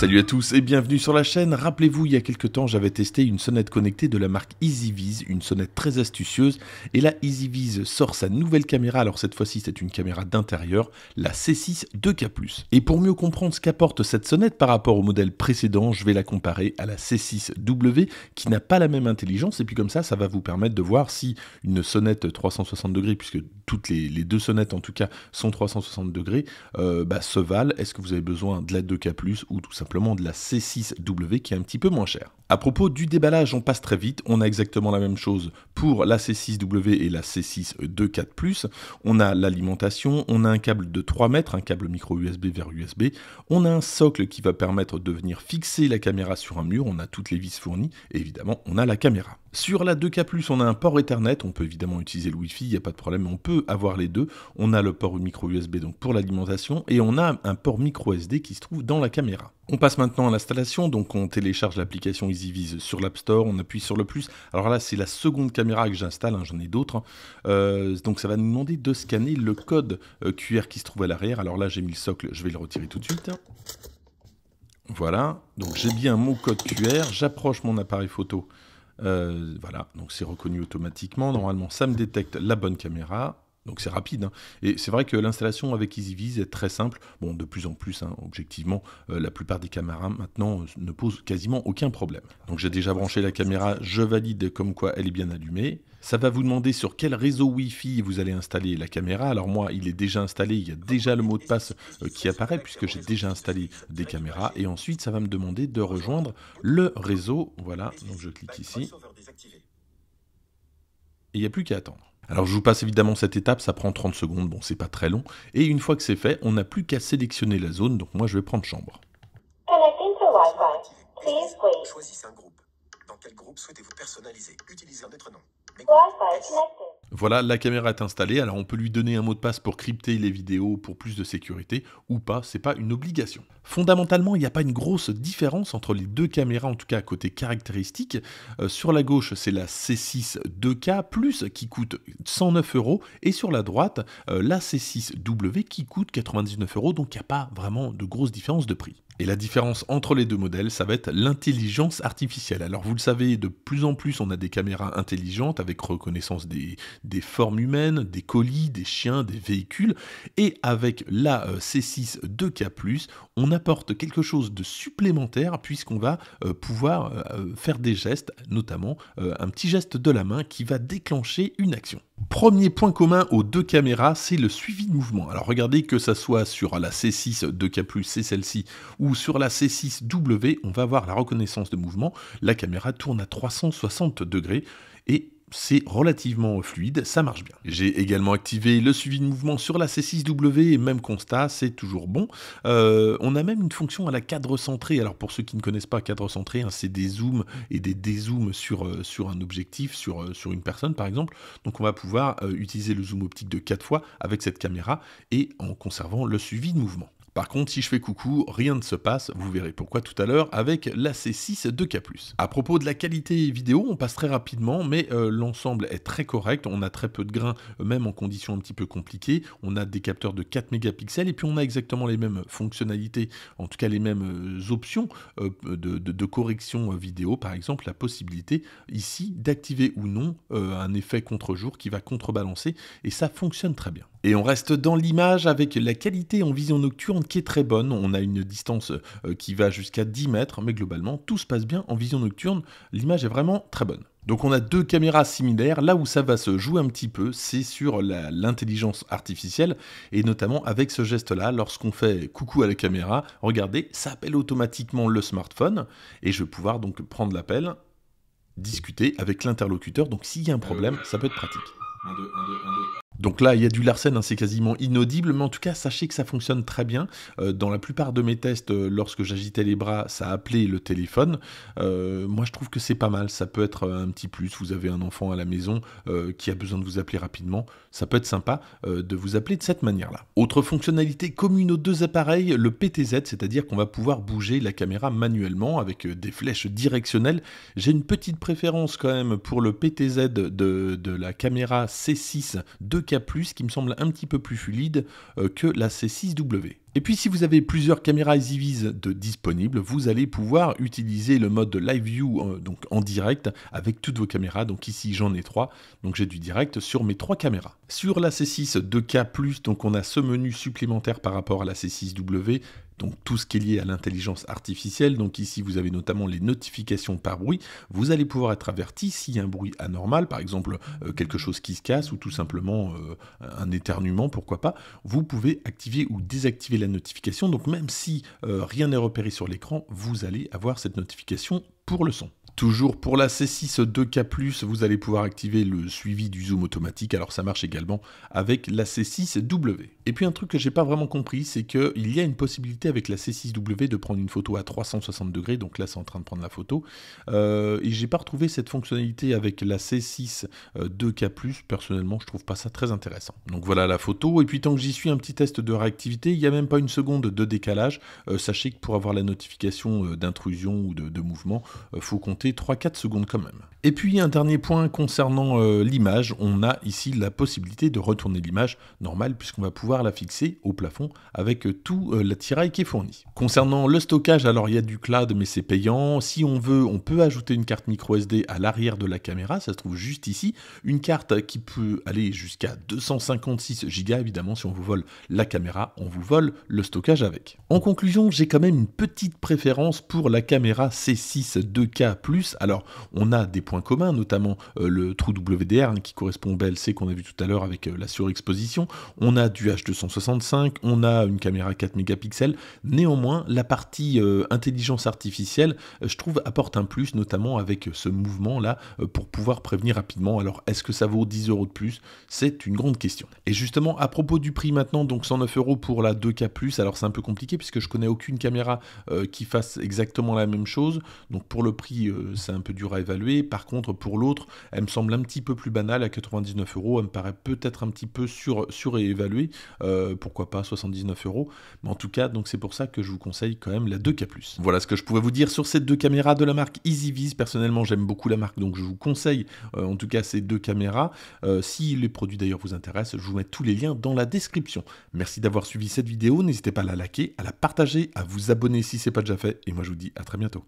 Salut à tous et bienvenue sur la chaîne. Rappelez-vous, il y a quelques temps, j'avais testé une sonnette connectée de la marque EasyViz, une sonnette très astucieuse. Et là, EasyViz sort sa nouvelle caméra. Alors cette fois-ci, c'est une caméra d'intérieur, la C6 2K+. Et pour mieux comprendre ce qu'apporte cette sonnette par rapport au modèle précédent, je vais la comparer à la C6W qui n'a pas la même intelligence. Et puis comme ça, ça va vous permettre de voir si une sonnette 360 degrés, puisque toutes les, deux sonnettes en tout cas sont 360 degrés, euh, bah, se valent. Est-ce que vous avez besoin de la 2K+, ou tout simplement de la C6W qui est un petit peu moins chère. À propos du déballage, on passe très vite, on a exactement la même chose pour la C6W et la C624+, 6 2 on a l'alimentation, on a un câble de 3 mètres, un câble micro USB vers USB, on a un socle qui va permettre de venir fixer la caméra sur un mur, on a toutes les vis fournies, évidemment on a la caméra. Sur la 2K+, on a un port Ethernet, on peut évidemment utiliser le Wi-Fi, il n'y a pas de problème, on peut avoir les deux. On a le port micro USB donc pour l'alimentation, et on a un port micro SD qui se trouve dans la caméra. On passe maintenant à l'installation, donc on télécharge l'application EasyViz sur l'App Store, on appuie sur le plus. Alors là, c'est la seconde caméra que j'installe, hein, j'en ai d'autres. Euh, donc ça va nous demander de scanner le code euh, QR qui se trouve à l'arrière. Alors là, j'ai mis le socle, je vais le retirer tout de suite. Voilà, donc j'ai bien mon code QR, j'approche mon appareil photo. Euh, voilà, donc c'est reconnu automatiquement. Normalement, ça me détecte la bonne caméra. Donc c'est rapide. Hein. Et c'est vrai que l'installation avec EasyViz est très simple. Bon, de plus en plus, hein, objectivement, euh, la plupart des caméras maintenant euh, ne posent quasiment aucun problème. Donc j'ai déjà branché la caméra, je valide comme quoi elle est bien allumée. Ça va vous demander sur quel réseau Wi-Fi vous allez installer la caméra. Alors moi, il est déjà installé, il y a déjà le mot de passe euh, qui apparaît puisque j'ai déjà installé des caméras. Et ensuite, ça va me demander de rejoindre le réseau. Voilà, donc je clique ici. Et il n'y a plus qu'à attendre. Alors je vous passe évidemment cette étape, ça prend 30 secondes, bon c'est pas très long, et une fois que c'est fait, on n'a plus qu'à sélectionner la zone, donc moi je vais prendre chambre. Choisissez un groupe. Dans quel groupe souhaitez-vous personnaliser Utilisez un nom. Wi-Fi voilà, la caméra est installée, alors on peut lui donner un mot de passe pour crypter les vidéos pour plus de sécurité ou pas, c'est pas une obligation. Fondamentalement, il n'y a pas une grosse différence entre les deux caméras, en tout cas côté caractéristique. Euh, sur la gauche, c'est la C6 2K Plus qui coûte 109 euros et sur la droite, euh, la C6W qui coûte 99 euros, donc il n'y a pas vraiment de grosse différence de prix. Et la différence entre les deux modèles, ça va être l'intelligence artificielle. Alors vous le savez, de plus en plus on a des caméras intelligentes avec reconnaissance des, formes humaines, des colis, des chiens, des véhicules. Et avec la euh, C6 2K, on apporte quelque chose de supplémentaire puisqu'on va euh, pouvoir euh, faire des gestes, notamment un petit geste de la main qui va déclencher une action. Premier point commun aux deux caméras, c'est le suivi de mouvement. Alors regardez que ça soit sur la C6 2K+, c'est celle-ci, ou sur la C6W, on va avoir la reconnaissance de mouvement. La caméra tourne à 360 degrés et c'est relativement fluide, ça marche bien. J'ai également activé le suivi de mouvement sur la C6W, et même constat, c'est toujours bon. Euh, on a même une fonction à la cadre centrée, alors pour ceux qui ne connaissent pas cadre centré, hein, c'est des zooms et des dézooms sur, euh, un objectif, sur, euh, sur une personne par exemple, donc on va pouvoir utiliser le zoom optique de 4 fois avec cette caméra et en conservant le suivi de mouvement. Par contre, si je fais coucou, rien ne se passe, vous verrez pourquoi tout à l'heure avec la C6 2K+. À propos de la qualité vidéo, on passe très rapidement, mais euh, l'ensemble est très correct, on a très peu de grains, même en conditions un petit peu compliquées, on a des capteurs de 4 mégapixels, et puis on a exactement les mêmes fonctionnalités, en tout cas les mêmes euh, options euh, de, correction vidéo, par exemple la possibilité ici d'activer ou non un effet contre-jour qui va contrebalancer, et ça fonctionne très bien. Et on reste dans l'image avec la qualité en vision nocturne qui est très bonne. On a une distance euh, qui va jusqu'à 10 mètres, mais globalement, tout se passe bien en vision nocturne. L'image est vraiment très bonne. Donc on a deux caméras similaires, là où ça va se jouer un petit peu, c'est sur l'intelligence artificielle, et notamment avec ce geste-là, lorsqu'on fait coucou à la caméra, regardez, ça appelle automatiquement le smartphone, et je vais pouvoir donc prendre l'appel, discuter avec l'interlocuteur, donc s'il y a un problème, ça peut être pratique. Donc là, il y a du Larsen, hein, c'est quasiment inaudible, mais en tout cas, sachez que ça fonctionne très bien. Euh, dans la plupart de mes tests, euh, lorsque j'agitais les bras, ça appelait le téléphone. Euh, moi, je trouve que c'est pas mal, ça peut être un petit plus. Vous avez un enfant à la maison qui a besoin de vous appeler rapidement, ça peut être sympa de vous appeler de cette manière-là. Autre fonctionnalité commune aux deux appareils, le PTZ, c'est-à-dire qu'on va pouvoir bouger la caméra manuellement avec des flèches directionnelles. J'ai une petite préférence quand même pour le PTZ de, la caméra C6 de plus qui me semble un petit peu plus fluide euh, que la C6W. Et puis si vous avez plusieurs caméras EasyVis de disponibles, vous allez pouvoir utiliser le mode Live View euh, donc en direct avec toutes vos caméras. Donc ici j'en ai trois, donc j'ai du direct sur mes trois caméras. Sur la C6 2K+, donc on a ce menu supplémentaire par rapport à la C6W donc tout ce qui est lié à l'intelligence artificielle. Donc ici, vous avez notamment les notifications par bruit. Vous allez pouvoir être averti s'il y a un bruit anormal, par exemple euh, mhm. quelque chose qui se casse ou tout simplement euh, un éternuement, pourquoi pas. Vous pouvez activer ou désactiver la notification. Donc même si euh, rien n'est repéré sur l'écran, vous allez avoir cette notification pour le son. Toujours pour la C6 2K+, vous allez pouvoir activer le suivi du zoom automatique, alors ça marche également avec la C6W. Et puis un truc que j'ai pas vraiment compris, c'est qu'il y a une possibilité avec la C6W de prendre une photo à 360 degrés, donc là c'est en train de prendre la photo, euh, et j'ai pas retrouvé cette fonctionnalité avec la C6 2K+, euh, personnellement je trouve pas ça très intéressant. Donc voilà la photo, et puis tant que j'y suis, un petit test de réactivité, il n'y a même pas une seconde de décalage, euh, sachez que pour avoir la notification d'intrusion ou de, de mouvement, faut compter 3-4 secondes quand même. Et puis un dernier point concernant euh, l'image, on a ici la possibilité de retourner l'image normale puisqu'on va pouvoir la fixer au plafond avec euh, tout la euh, l'attirail qui est fourni. Concernant le stockage, alors il y a du cloud mais c'est payant. Si on veut, on peut ajouter une carte micro SD à l'arrière de la caméra, ça se trouve juste ici. Une carte qui peut aller jusqu'à 256 Go évidemment si on vous vole la caméra, on vous vole le stockage avec. En conclusion, j'ai quand même une petite préférence pour la caméra C6 2K+. Alors on a des communs, notamment euh, le trou WDR hein, qui correspond au BLC qu'on a vu tout à l'heure avec euh, la surexposition. On a du H265, on a une caméra 4 mégapixels. Néanmoins, la partie euh, intelligence artificielle, je trouve, apporte un plus, notamment avec ce mouvement-là, pour pouvoir prévenir rapidement. Alors, est-ce que ça vaut 10 euros de plus C'est une grande question. Et justement, à propos du prix maintenant, donc 109 euros pour la 2K+, plus alors c'est un peu compliqué puisque je connais aucune caméra qui fasse exactement la même chose. Donc pour le prix, c'est un peu dur à évaluer. Par par contre, pour l'autre, elle me semble un petit peu plus banale à 99 euros. Elle me paraît peut-être un petit peu sur, surévaluée. Euh, pourquoi pas 79 euros Mais en tout cas, donc c'est pour ça que je vous conseille quand même la 2K. Voilà ce que je pouvais vous dire sur ces deux caméras de la marque EasyViz. Personnellement, j'aime beaucoup la marque, donc je vous conseille euh, en tout cas ces deux caméras. Euh, si les produits d'ailleurs vous intéressent, je vous mets tous les liens dans la description. Merci d'avoir suivi cette vidéo. N'hésitez pas à la liker, à la partager, à vous abonner si ce n'est pas déjà fait. Et moi, je vous dis à très bientôt.